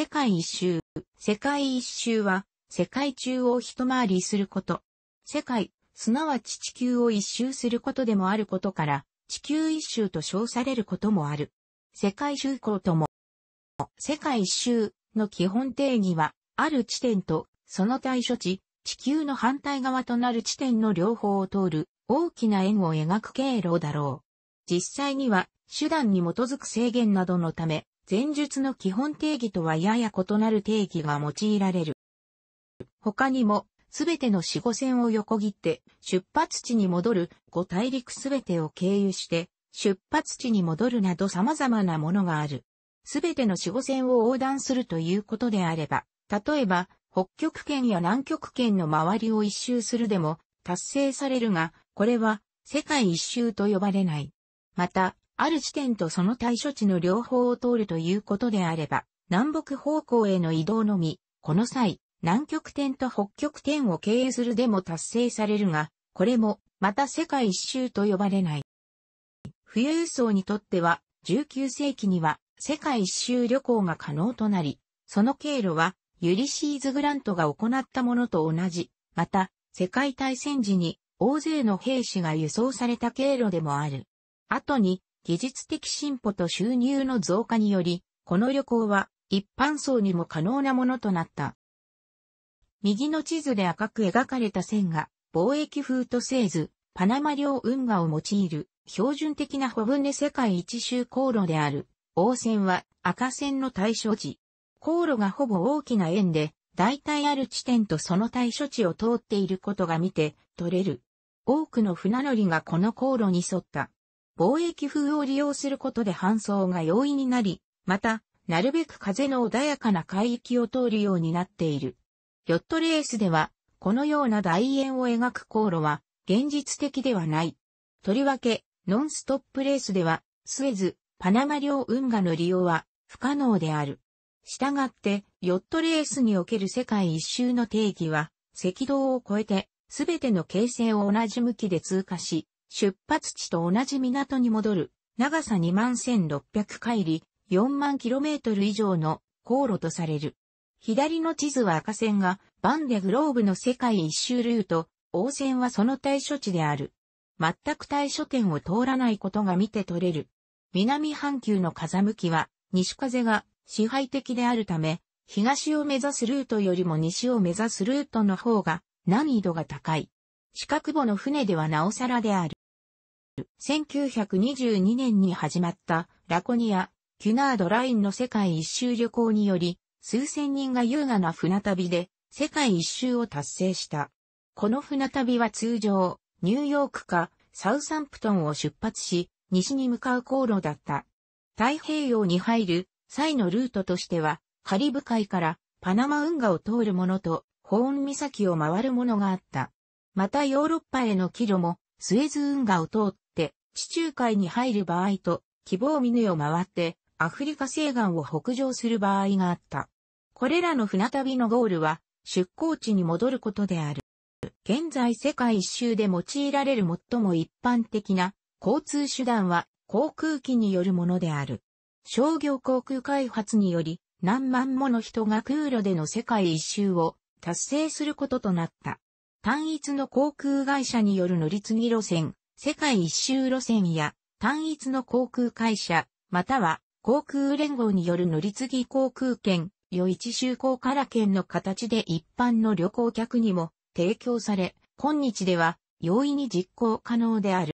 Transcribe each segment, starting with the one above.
世界一周。世界一周は、世界中を一回りすること。世界、すなわち地球を一周することでもあることから、地球一周と称されることもある。世界周航とも、世界一周の基本定義は、ある地点と、その対処地、地球の反対側となる地点の両方を通る、大きな円を描く経路だろう。実際には、手段に基づく制限などのため、前述の基本定義とはやや異なる定義が用いられる。他にも、すべての四五線を横切って出発地に戻る五大陸すべてを経由して出発地に戻るなど様々なものがある。すべての四五線を横断するということであれば、例えば北極圏や南極圏の周りを一周するでも達成されるが、これは世界一周と呼ばれない。また、ある地点とその対処地の両方を通るということであれば、南北方向への移動のみ、この際、南極点と北極点を経由するでも達成されるが、これも、また世界一周と呼ばれない。富裕層にとっては、19世紀には世界一周旅行が可能となり、その経路はユリシーズ・グラントが行ったものと同じ、また世界大戦時に大勢の兵士が輸送された経路でもある。後に技術的進歩と収入の増加により、この旅行は一般層にも可能なものとなった。右の地図で赤く描かれた線が、貿易風と製図、パナマ領運河を用いる、標準的なホ分で世界一周航路である、王線は赤線の対象地。航路がほぼ大きな円で、大体ある地点とその対処地を通っていることが見て取れる。多くの船乗りがこの航路に沿った貿易風を利用することで搬送が容易になり、また、なるべく風の穏やかな海域を通るようになっている。ヨットレースでは、このような大円を描く航路は、現実的ではない。とりわけ、ノンストップレースでは、スエズ、パナマ両運河の利用は、不可能である。したがって、ヨットレースにおける世界一周の定義は、赤道を越えて、すべての形成を同じ向きで通過し、出発地と同じ港に戻る、長さ21,600海里、4万キロメートル以上の航路とされる。左の地図は赤線がバンデグローブの世界一周ルート、王線はその対処地である。全く対処点を通らないことが見て取れる。南半球の風向きは西風が支配的であるため、東を目指すルートよりも西を目指すルートの方が難易度が高い。四角母の船ではなおさらである。1922年に始まったラコニア、キュナードラインの世界一周旅行により、数千人が優雅な船旅で世界一周を達成した。この船旅は通常、ニューヨークかサウサンプトンを出発し、西に向かう航路だった。太平洋に入る際のルートとしては、カリブ海からパナマ運河を通るものと、ホーン岬を回るものがあった。またヨーロッパへの帰路も、スエズ運河を通って、地中海に入る場合と、希望峰を回って、アフリカ西岸を北上する場合があった。これらの船旅のゴールは、出港地に戻ることである。現在世界一周で用いられる最も一般的な交通手段は航空機によるものである。商業航空開発により何万もの人が空路での世界一周を達成することとなった。単一の航空会社による乗り継ぎ路線、世界一周路線や単一の航空会社、または航空連合による乗り継ぎ航空券、与一周航から券の形で一般の旅行客にも提供され、今日では容易に実行可能である。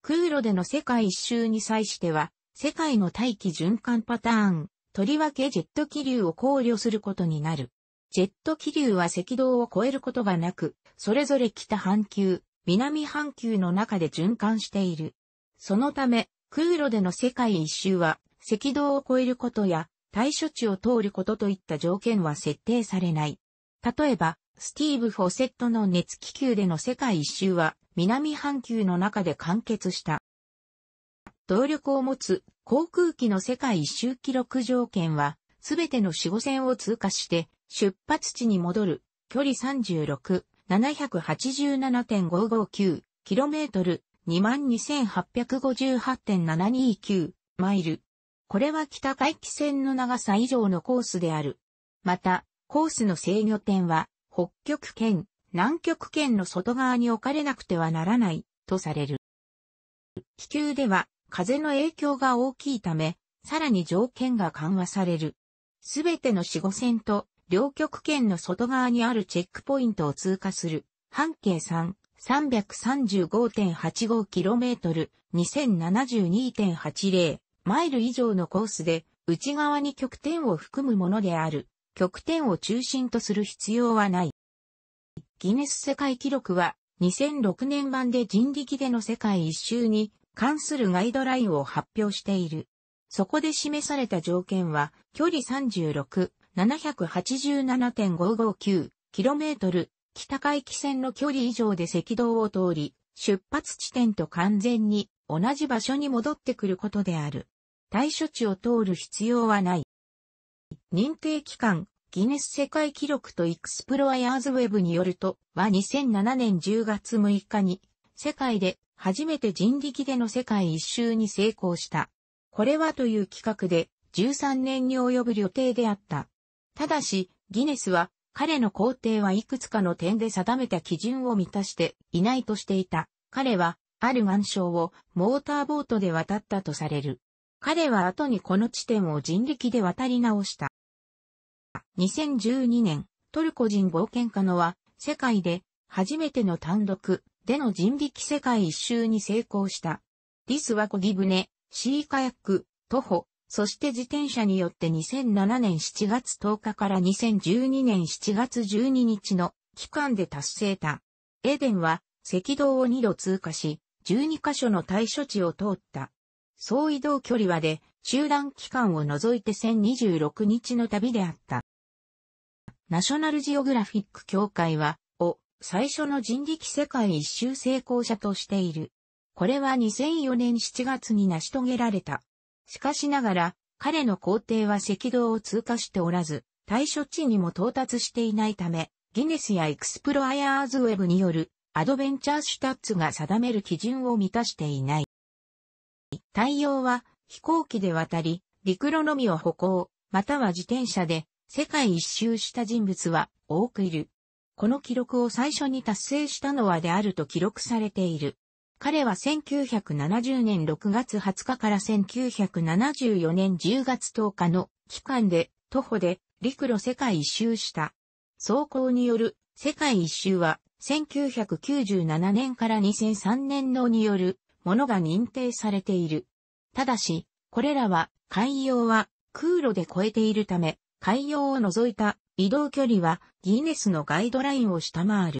空路での世界一周に際しては、世界の大気循環パターン、とりわけジェット気流を考慮することになる。ジェット気流は赤道を越えることがなく、それぞれ北半球、南半球の中で循環している。そのため、空路での世界一周は、赤道を越えることや、対処地を通ることといった条件は設定されない。例えば、スティーブ・フォセットの熱気球での世界一周は、南半球の中で完結した。動力を持つ航空機の世界一周記録条件は、すべての四五線を通過して、出発地に戻る、距離36、787.559km、22,858.729マイル。これは北海帰線の長さ以上のコースである。また、コースの制御点は、北極圏、南極圏の外側に置かれなくてはならない、とされる。気球では、風の影響が大きいため、さらに条件が緩和される。すべての四五線と両極圏の外側にあるチェックポイントを通過する、半径3、335.85km、2072.80マイル以上のコースで、内側に極点を含むものである、極点を中心とする必要はない。ギネス世界記録は、2006年版で人力での世界一周に関するガイドラインを発表している。そこで示された条件は、距離36、787.559km 北海域線の距離以上で赤道を通り、出発地点と完全に同じ場所に戻ってくることである。対処地を通る必要はない。認定機関、ギネス世界記録とエクスプロアヤーズウェブによると、は2007年10月6日に、世界で初めて人力での世界一周に成功した。これはという企画で、13年に及ぶ旅程であった。ただし、ギネスは、彼の皇帝はいくつかの点で定めた基準を満たしていないとしていた。彼は、ある岩礁をモーターボートで渡ったとされる。彼は後にこの地点を人力で渡り直した。2012年、トルコ人冒険家のは、世界で初めての単独での人力世界一周に成功した。リスは漕ぎ船、シーカヤック、徒歩、そして自転車によって2007年7月10日から2012年7月12日の期間で達成た。エデンは赤道を2度通過し、12カ所の対処地を通った。総移動距離はで、中断期間を除いて1026日の旅であった。ナショナルジオグラフィック協会は、を最初の人力世界一周成功者としている。これは2004年7月に成し遂げられたしかしながら、彼の皇帝は赤道を通過しておらず、対処地にも到達していないため、ギネスやエクスプロアヤーズウェブによるアドベンチャーシュタッツが定める基準を満たしていない。対応は飛行機で渡り、陸路のみを歩行、または自転車で世界一周した人物は多くいる。この記録を最初に達成したのはであると記録されている。彼は1970年6月20日から1974年10月10日の期間で徒歩で陸路世界一周した。走行による世界一周は1997年から2003年のによるものが認定されている。ただし、これらは海洋は空路で越えているため、海洋を除いた移動距離はギネスのガイドラインを下回る。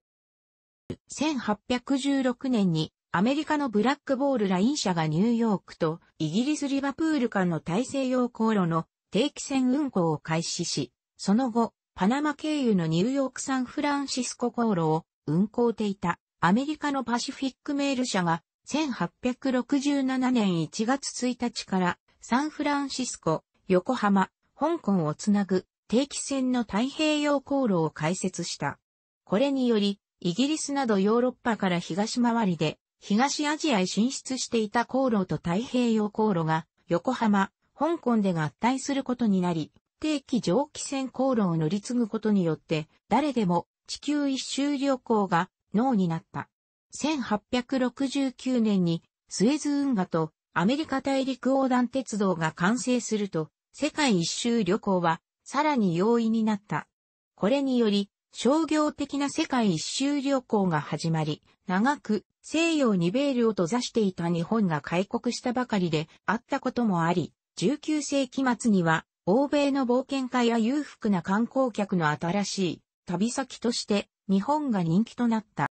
1816年にアメリカのブラックボールライン社がニューヨークとイギリスリバプール間の大西洋航路の定期船運航を開始し、その後、パナマ経由のニューヨークサンフランシスコ航路を運航ていたアメリカのパシフィックメール社が1867年1月1日からサンフランシスコ、横浜、香港をつなぐ定期船の太平洋航路を開設した。これにより、イギリスなどヨーロッパから東回りで東アジアへ進出していた航路と太平洋航路が、横浜、香港で合体することになり、定期蒸気船航路を乗り継ぐことによって、誰でも地球一周旅行が脳になった。1869年にスエズ運河とアメリカ大陸横断鉄道が完成すると、世界一周旅行はさらに容易になった。これにより、商業的な世界一周旅行が始まり、長く西洋にベールを閉ざしていた日本が開国したばかりであったこともあり、19世紀末には、欧米の冒険家や裕福な観光客の新しい旅先として日本が人気となった。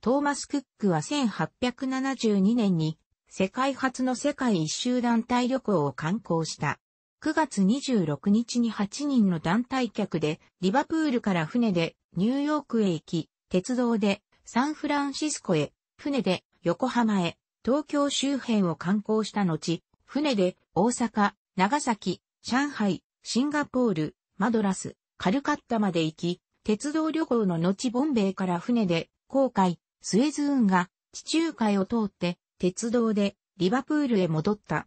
トーマス・クックは1872年に世界初の世界一周団体旅行を観光した。9月26日に8人の団体客でリバプールから船でニューヨークへ行き、鉄道でサンフランシスコへ、船で横浜へ、東京周辺を観光した後、船で大阪、長崎、上海、シンガポール、マドラス、カルカッタまで行き、鉄道旅行の後ボンベイから船で、航海、スエズ運河、地中海を通って、鉄道でリバプールへ戻った。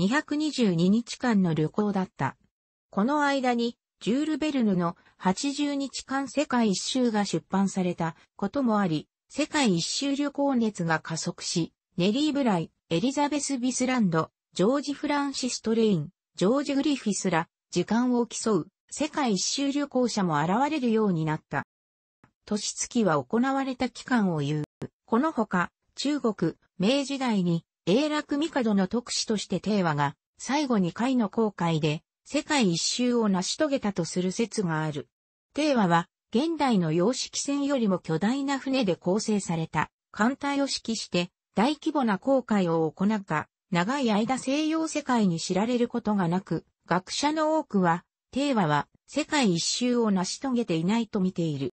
222日間の旅行だった。この間にジュール・ベルヌの80日間世界一周が出版されたこともあり、世界一周旅行熱が加速し、ネリー・ブライ、エリザベス・ビスランド、ジョージ・フランシス・トレイン、ジョージ・グリフィスら、時間を競う世界一周旅行者も現れるようになった。年月は行われた期間を言う。このほか、中国、明治代に、永楽帝の特使として帝和が、最後に会の公開で、世界一周を成し遂げたとする説がある。テーワは、現代の洋式船よりも巨大な船で構成された艦隊を指揮して大規模な航海を行うが、長い間西洋世界に知られることがなく、学者の多くは、テーワは世界一周を成し遂げていないと見ている。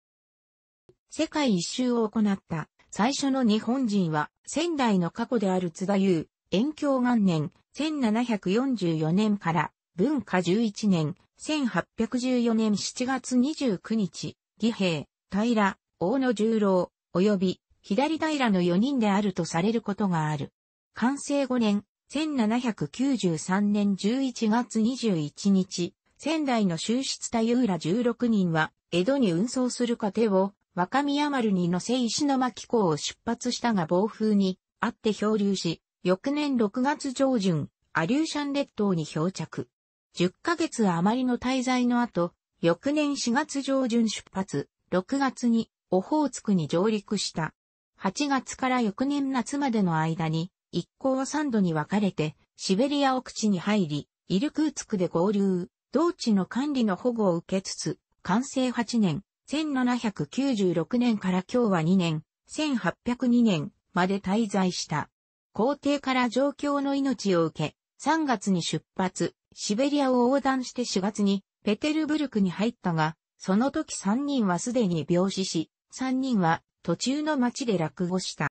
世界一周を行った最初の日本人は、仙台の過去である津田優、延慶元年1744年から文化11年、1814年7月29日、義兵、平、大野十郎、及び、左平の4人であるとされることがある。完成5年、1793年11月21日、仙台の修出太浦16人は、江戸に運送する過程を、若宮丸に乗せ石巻港を出発したが暴風に、あって漂流し、翌年6月上旬、アリューシャン列島に漂着。10ヶ月余りの滞在の後、翌年4月上旬出発、6月にオホーツクに上陸した。8月から翌年夏までの間に、一行は3度に分かれて、シベリア奥地に入り、イルクーツクで合流、同地の管理の保護を受けつつ、完成8年、1796年から今日は2年、1802年まで滞在した。皇帝から状況の命を受け、3月に出発、シベリアを横断して4月にペテルブルクに入ったが、その時3人はすでに病死し、3人は途中の町で落語した。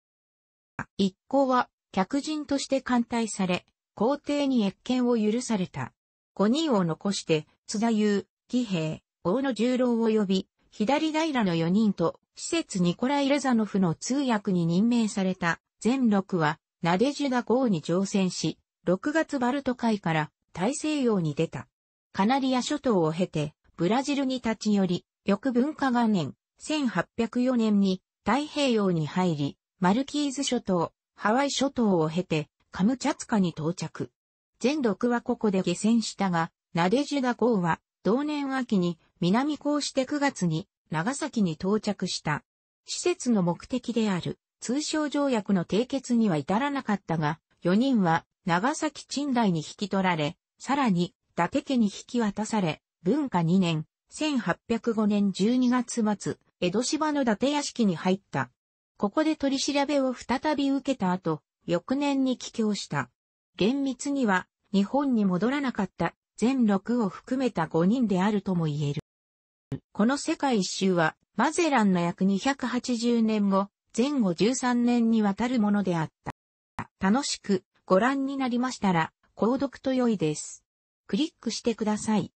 一行は客人として艦隊され、皇帝に越権を許された。5人を残して、津田優、義兵、大野十郎を呼び、左平の4人と、施設ニコライ・レザノフの通訳に任命された、全6は、ナデジュダ号に乗船し、6月バルト海から大西洋に出た。カナリア諸島を経て、ブラジルに立ち寄り、翌文化元年、1804年に太平洋に入り、マルキーズ諸島、ハワイ諸島を経て、カムチャツカに到着。全6はここで下船したが、ナデジュダ号は、同年秋に南港して9月に長崎に到着した。施設の目的である通商条約の締結には至らなかったが、4人は長崎賃貸に引き取られ、さらに、伊達家に引き渡され、文化2年、1805年12月末、江戸芝の伊達屋敷に入った。ここで取り調べを再び受けた後、翌年に帰郷した。厳密には、日本に戻らなかった全6を含めた5人であるとも言える。この世界一周は、マゼランの約280年後、前後13年にわたるものであった。楽しくご覧になりましたら、購読と良いです。クリックしてください。